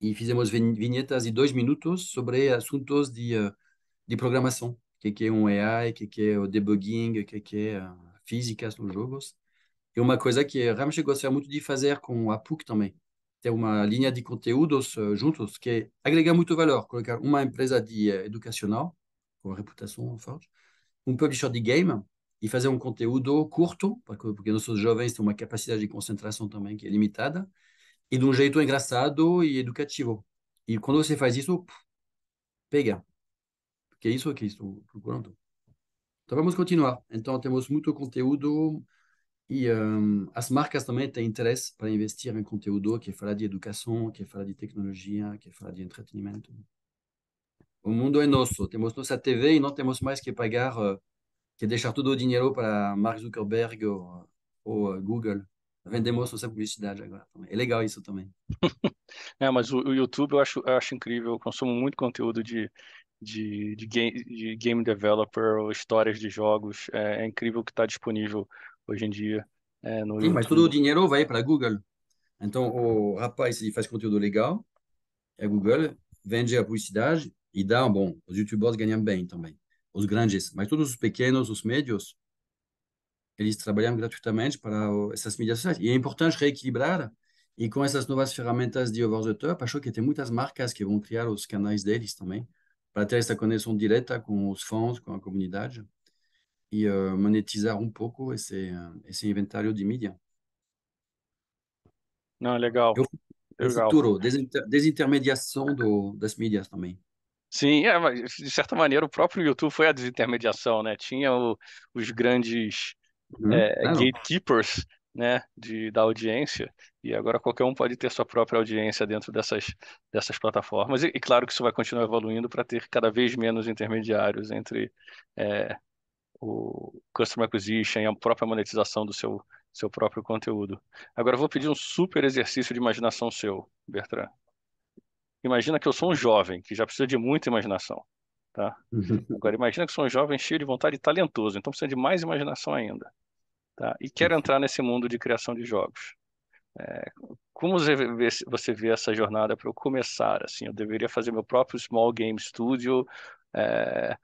E fizemos vinhetas de dois minutos sobre assuntos de, de programação. O que é um AI, o que é o debugging, o que é físicas nos jogos. E uma coisa que realmente gostaria muito de fazer com a PUC também ter uma linha de conteúdos eh, juntos que agrega muito valor. Colocar uma empresa de eh, educacional, com reputação forte, um publisher de game e fazer um conteúdo curto, porque, porque nossos jovens têm uma capacidade de concentração também que é limitada, e de um jeito engraçado e educativo. E quando você faz isso, pega. Que é isso que estou procurando. Então vamos continuar. Então temos muito conteúdo Euh, e um, as marcas também têm interesse para investir em conteúdo que fala de educação, que fala de tecnologia, que fala de entretenimento. O mundo é nosso, temos nossa TV e não temos mais que pagar, euh, que deixar todo o dinheiro para Mark Zuckerberg ou, euh, ou Google. Vendemos nossa publicidade agora. É legal isso também. é, mas o, o, YouTube eu acho, eu acho incrível. Eu consumo muito conteúdo de, de, de, game, de game developer, histórias de jogos. É, é incrível o que está disponível hoje em dia é, no Sim, mas todo o dinheiro vai para Google. Então, o rapaz, ele faz conteúdo legal, a é Google vende a publicidade e dá, bom, os youtubers ganham bem também, os grandes, mas todos os pequenos, os médios, eles trabalham gratuitamente para essas mídias sociais. E é importante reequilibrar, e com essas novas ferramentas de over the top, acho que tem muitas marcas que vão criar os canais deles também, para ter essa conexão direta com os fãs, com a comunidade e uh, monetizar um pouco esse, esse euh, inventário de mídia. Não, legal. Eu, legal. futuro, desinter, desintermediação do, das mídias também. Sim, é, mas de certa maneira o próprio YouTube foi a desintermediação, né? Tinha o, os grandes uhum, é, ah, gatekeepers né, de, da audiência, e agora qualquer um pode ter sua própria audiência dentro dessas, dessas plataformas, e, e claro que isso vai continuar evoluindo para ter cada vez menos intermediários entre é, o Customer Acquisition e a própria monetização do seu, seu próprio conteúdo. Agora, eu vou pedir um super exercício de imaginação seu, Bertrand. Imagina que eu sou um jovem, que já precisa de muita imaginação. Tá? Agora, imagina que sou um jovem cheio de vontade e talentoso, então precisa de mais imaginação ainda. Tá? E quero entrar nesse mundo de criação de jogos. É, como você vê, você vê essa jornada para eu começar? Assim, eu deveria fazer meu próprio small game studio, é,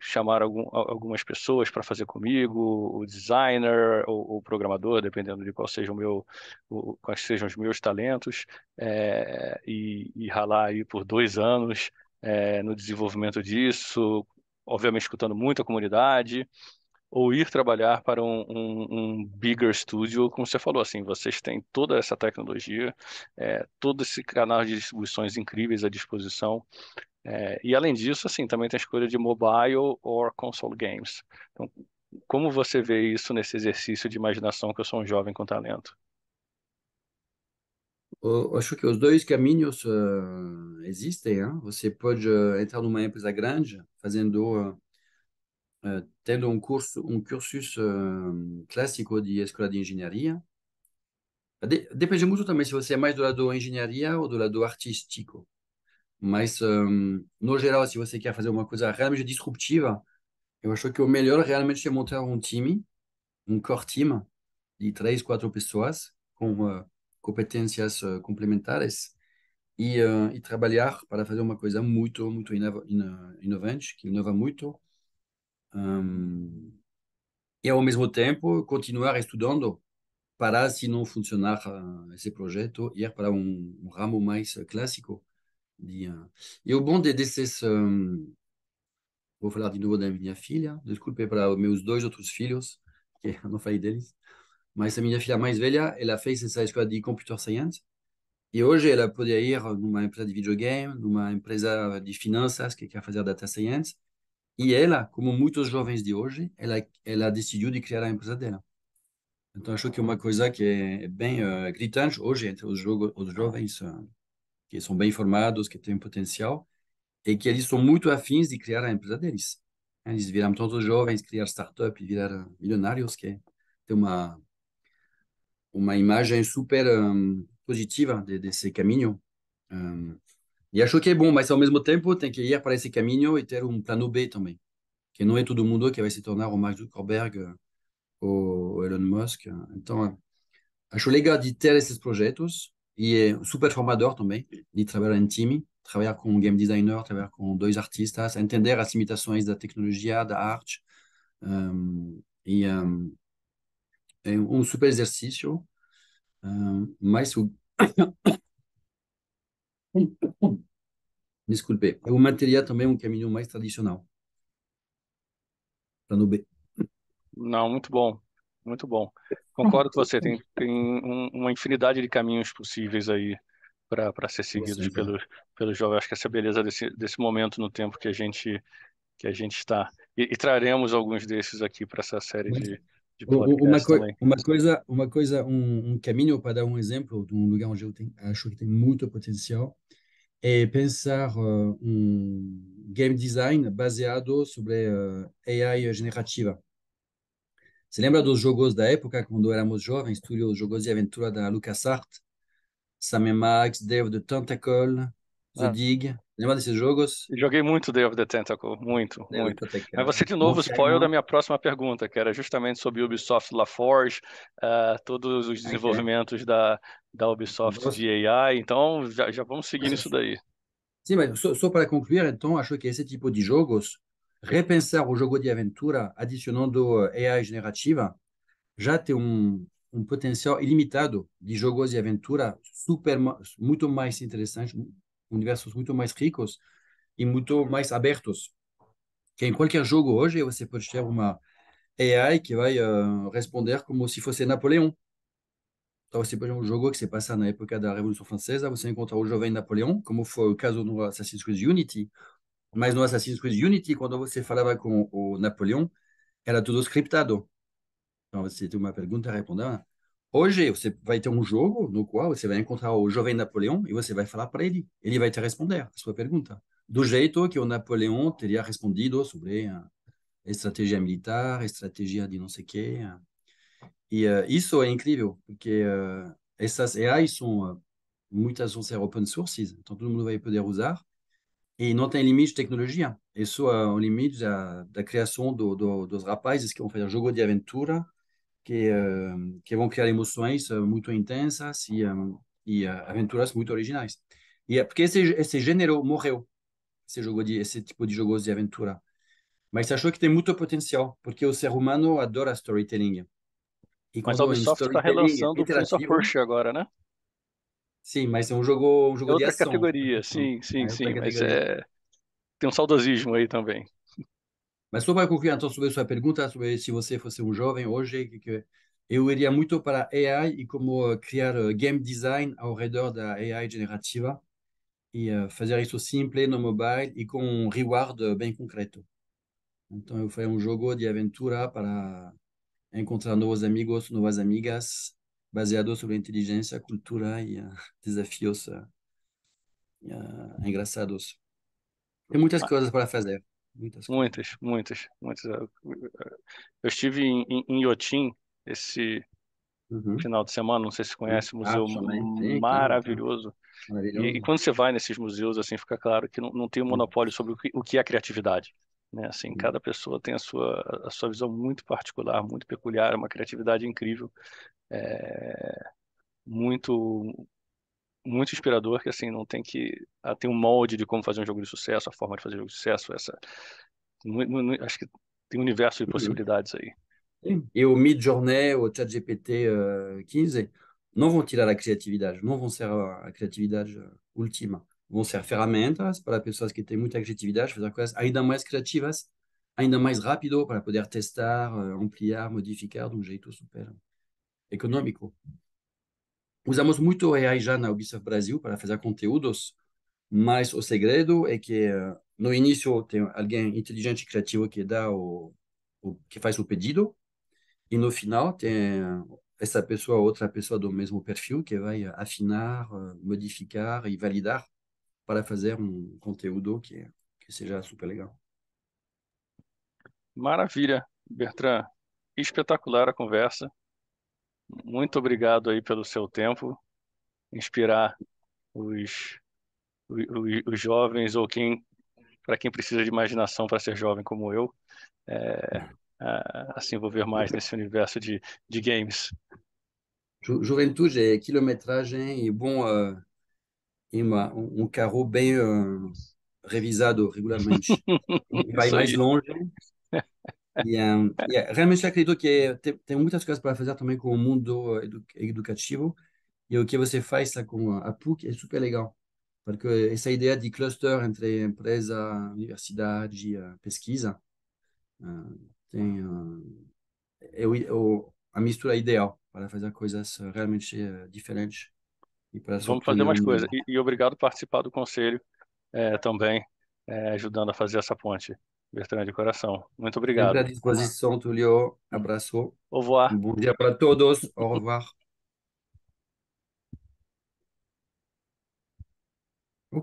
chamar algum, algumas pessoas para fazer comigo, o designer ou o programador, dependendo de qual seja o meu, o, quais sejam os meus talentos, é, e, e, ralar aí por dois anos é, no desenvolvimento disso, obviamente escutando muito a comunidade, ou ir trabalhar para um, um, um bigger studio, como você falou, assim, vocês têm toda essa tecnologia, é, todo esse canal de distribuições incríveis à disposição, é, e além disso, assim, também tem a escolha de mobile or console games. Então, como você vê isso nesse exercício de imaginação que eu sou um jovem com talento? Eu acho que os dois caminhos uh, existem. Hein? Né? Você pode uh, entrar numa empresa grande, fazendo, uh, tendo um curso, um cursus clássico de escola de engenharia. De depende muito também se você é mais do lado engenharia ou do lado artístico. Mas, hum, no geral, se você quer fazer uma coisa realmente disruptiva, eu acho que o melhor realmente é montar um time, um core team de três, quatro pessoas com uh, competências uh, complementares e, uh, e, trabalhar para fazer uma coisa muito, muito inova, ino, inovante, que inova muito. Um, e, ao mesmo tempo, continuar estudando para, se não funcionar esse projeto, ir para um, um ramo mais clássico e o bom de, desses. Um, vou falar de novo da minha filha. Desculpe para meus dois outros filhos, que eu não falei deles. Mas a minha filha mais velha, ela fez essa escola de computer science. E hoje ela podia ir numa empresa de videogame, numa empresa de finanças que quer fazer data science. E ela, como muitos jovens de hoje, ela, ela decidiu de criar a empresa dela. Então, acho que é uma coisa que é bem uh, eh, gritante hoje entre os, os jovens uh, eh, que são bem formados, que têm potencial, e que eles são muito afins de criar a empresa deles. Eles viram todos jovens, criar startup e virar milionários, que tem uma uma imagem super um, positiva de, desse caminho. Um, e acho que é bom, mas ao mesmo tempo tem que ir para esse caminho e ter um plano B também. Que não é todo mundo que vai se tornar o Mark Zuckerberg ou o Elon Musk. Então, acho legal de ter esses projetos, e é super formador também de trabalhar em time, trabalhar com game designer, trabalhar com dois artistas, entender as limitações da tecnologia, da arte. Um, e um, é um super exercício, um, mas o... Desculpe, eu é manteria também um caminho mais tradicional. Plano B. Não, muito bom. Muito bom. Concordo com você. Tem, tem um, uma infinidade de caminhos possíveis aí para ser seguidos pelos, jovens. Acho que essa é a beleza desse, desse momento no tempo que a gente, que a gente está. E, e traremos alguns desses aqui para essa série de, de uma, co também. uma coisa, uma coisa um, um, caminho para dar um exemplo de um lugar onde eu tenho, acho que tem muito potencial é pensar uh, um game design baseado sobre uh, AI generativa. Você lembra dos jogos da época, quando éramos jovens, Túlio, os jogos de aventura da LucasArts? Sam Max, Dave the Tentacle, The ah. Dig. Lembra desses jogos? Joguei muito Dave the Tentacle, muito, muito. Tentacle. Mas você de novo Não spoiler da minha próxima pergunta, que era justamente sobre Ubisoft LaForge, uh, todos os ah, desenvolvimentos okay. da, da Ubisoft de AI, então já, já vamos seguir isso daí. Sim, mas só, só para concluir, então, acho que esse tipo de jogos repensar o jogo de aventura adicionando eh, AI generativa já tem um, um potencial ilimitado de jogos de aventura super muito mais interessantes, universos muito mais ricos e muito mais abertos. Que em qualquer jogo hoje você pode ter uma AI que vai uh, responder como se fosse Napoleão. Então você pode ter um jogo que se passa na época da Revolução Francesa, você encontra o jovem Napoleão, como foi o caso no Assassin's Creed Unity, Mais no Assassin's Creed Unity, quando você falava com o Napoleão, era tudo scriptado. Então, você tem uma pergunta, répondez. Ah, hoje, você vai ter um jogo no vous allez vai encontrar o jovem Napoleão e você vai falar para ele. Ele vai te responder a sua pergunta. Do jeito que o Napoleão teria respondido sobre a estratégia militar, a estratégia de não sei o quê. E uh, isso é incrível, porque uh, essas AI são, uh, muitas vão ser open sources, então todo mundo vai poder usar. E não tem limite de tecnologia. É só ah, o limite da, da criação do, do, dos rapazes que vão fazer jogo de aventura, que, uh, que vão criar emoções ah, muito intensas e, um, e uh, aventuras muito originais. E é porque esse, esse gênero morreu, esse, jogo de, esse tipo de jogos de aventura. Mas achou que tem muito potencial, porque o ser humano adora storytelling. E Mas a Ubisoft está relançando o Prince of Persia agora, né? Sim, mas é um jogo, um jogo é outra de ação. categoria, né? sim, sim, é sim, mas é... tem um saudosismo aí também. Mas só para concluir, então, sobre a sua pergunta, sobre se você fosse um jovem hoje, que, eu iria muito para AI e como criar eh, game design ao redor da AI generativa e eh, fazer isso simples no mobile e com um reward bem concreto. Então, eu faria um jogo de aventura para encontrar novos amigos, novas amigas baseado sobre inteligência, cultura e uh, desafios uh, uh, engraçados. Tem muitas ah. coisas para fazer. Muitas, muitas, muitas, muitas. Eu estive em, em, em Iotim esse uhum. final de semana, não sei se conhece, um museu ah, maravilhoso. maravilhoso. E, e, quando você vai nesses museus, assim, fica claro que não, não tem um monopólio sobre o que, o que é criatividade. Né? Assim, uhum. cada pessoa tem a sua, a sua visão muito particular, muito peculiar, uma criatividade incrível, é... muito muito inspirador, que assim, não tem que... Ah, tem um molde de como fazer um jogo de sucesso, a forma de fazer um jogo de sucesso, essa... acho que tem um universo de uhum. possibilidades aí. E o mid journey o ChatGPT uh, eh, 15, não vão tirar a criatividade, não vão ser a criatividade última. Eh, vão ser ferramentas para pessoas que têm muita criatividade fazer coisas ainda mais criativas, ainda mais rápido para poder testar, euh, ampliar, modificar de um jeito super econômico. Usamos muito AI já na Ubisoft Brasil para fazer conteúdos, mas o segredo é que euh, no início tem alguém inteligente e criativo que dá o, o que faz o pedido e no final tem euh, essa pessoa ou outra pessoa do mesmo perfil que vai afinar, modificar e validar para fazer um conteúdo que, que seja super legal. Maravilha, Bertrand. Espetacular a conversa. Muito obrigado aí pelo seu tempo, inspirar os, os, os jovens ou quem para quem precisa de imaginação para ser jovem como eu, é, a, a, se envolver mais nesse universo de, de games. Juventude é quilometragem e bom uh, e uma, um carro bem uh, revisado regularmente. vai mais longe. E, um, ah, e, é, realmente acredito que tem, tem muitas coisas para fazer também com o mundo edu educativo e o que você faz tá, com a PUC é super legal porque essa ideia de cluster entre empresa, universidade e pesquisa uh, tem uh, é o, a mistura é ideal para fazer coisas realmente uh, diferentes Vamos fazer mais coisas. E, e, obrigado por participar do conselho é, também, é, ajudando a fazer essa ponte. Bertrand, de coração. Muito obrigado. Sempre à disposição, Tulio. Abraço. Au revoir. bom dia para todos. Au revoir.